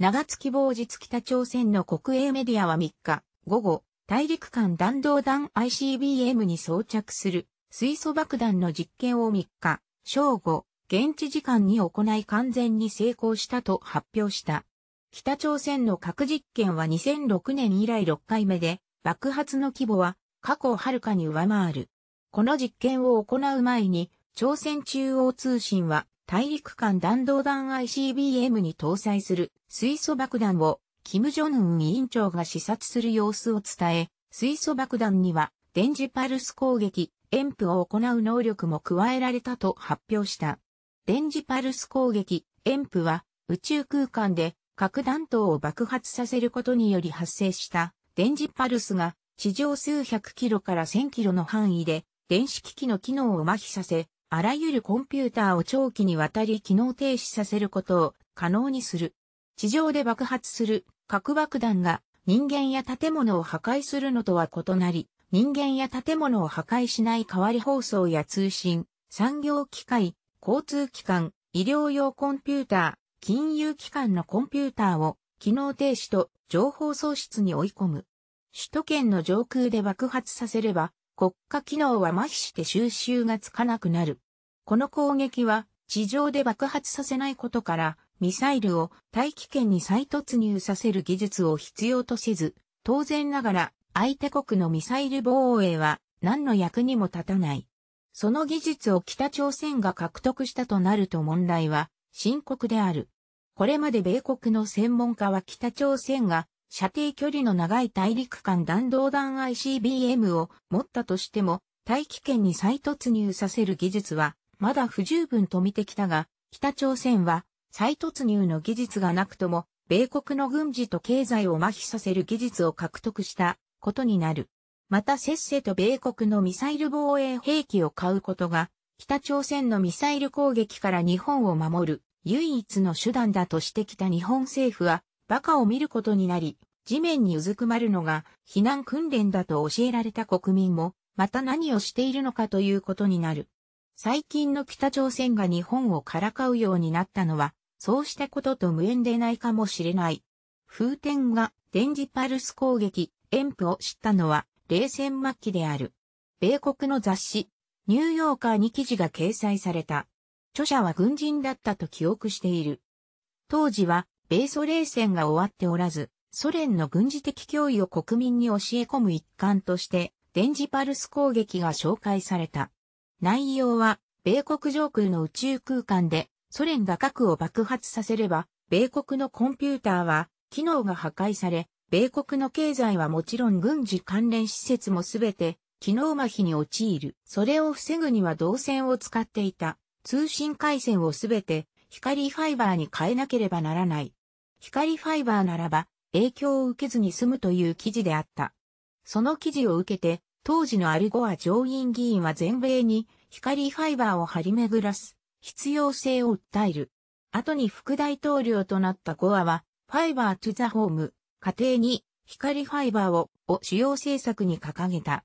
長月某日北朝鮮の国営メディアは3日、午後、大陸間弾道弾 ICBM に装着する水素爆弾の実験を3日、正午、現地時間に行い完全に成功したと発表した。北朝鮮の核実験は2006年以来6回目で、爆発の規模は過去をはるかに上回る。この実験を行う前に、朝鮮中央通信は大陸間弾道弾 ICBM に搭載する水素爆弾を金正恩委員長が視察する様子を伝え、水素爆弾には電磁パルス攻撃、遠プを行う能力も加えられたと発表した。電磁パルス攻撃、遠プは宇宙空間で核弾頭を爆発させることにより発生した電磁パルスが地上数百キロから千キロの範囲で電子機器の機能を麻痺させあらゆるコンピューターを長期にわたり機能停止させることを可能にする。地上で爆発する核爆弾が人間や建物を破壊するのとは異なり、人間や建物を破壊しない代わり放送や通信、産業機械、交通機関、医療用コンピューター、金融機関のコンピューターを機能停止と情報喪失に追い込む。首都圏の上空で爆発させれば、国家機能は麻痺して収集がつかなくなる。この攻撃は地上で爆発させないことからミサイルを大気圏に再突入させる技術を必要とせず、当然ながら相手国のミサイル防衛は何の役にも立たない。その技術を北朝鮮が獲得したとなると問題は深刻である。これまで米国の専門家は北朝鮮が射程距離の長い大陸間弾道弾 ICBM を持ったとしても、大気圏に再突入させる技術は、まだ不十分と見てきたが、北朝鮮は、再突入の技術がなくとも、米国の軍事と経済を麻痺させる技術を獲得したことになる。またせっせと米国のミサイル防衛兵器を買うことが、北朝鮮のミサイル攻撃から日本を守る唯一の手段だとしてきた日本政府は、バカを見ることになり、地面にうずくまるのが避難訓練だと教えられた国民も、また何をしているのかということになる。最近の北朝鮮が日本をからかうようになったのは、そうしたことと無縁でないかもしれない。風天が電磁パルス攻撃、遠布を知ったのは冷戦末期である。米国の雑誌、ニューヨーカーに記事が掲載された。著者は軍人だったと記憶している。当時は米ソ冷戦が終わっておらず、ソ連の軍事的脅威を国民に教え込む一環として、電磁パルス攻撃が紹介された。内容は、米国上空の宇宙空間で、ソ連が核を爆発させれば、米国のコンピューターは、機能が破壊され、米国の経済はもちろん軍事関連施設もすべて、機能麻痺に陥る。それを防ぐには導線を使っていた。通信回線をすべて光ファイバーに変えなければならない。光ファイバーならば影響を受けずに済むという記事であった。その記事を受けて、当時のアルゴア上院議員は全米に光ファイバーを張り巡らす必要性を訴える。後に副大統領となったゴアは、ファイバートゥザホーム、家庭に光ファイバーをを主要政策に掲げた。